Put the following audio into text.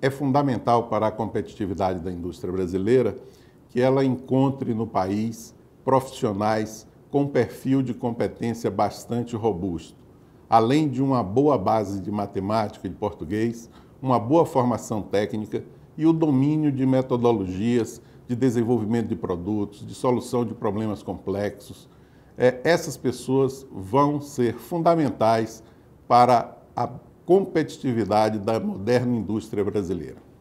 é fundamental para a competitividade da indústria brasileira que ela encontre no país profissionais com perfil de competência bastante robusto, além de uma boa base de matemática e de português, uma boa formação técnica e o domínio de metodologias de desenvolvimento de produtos, de solução de problemas complexos. É, essas pessoas vão ser fundamentais para a competitividade da moderna indústria brasileira.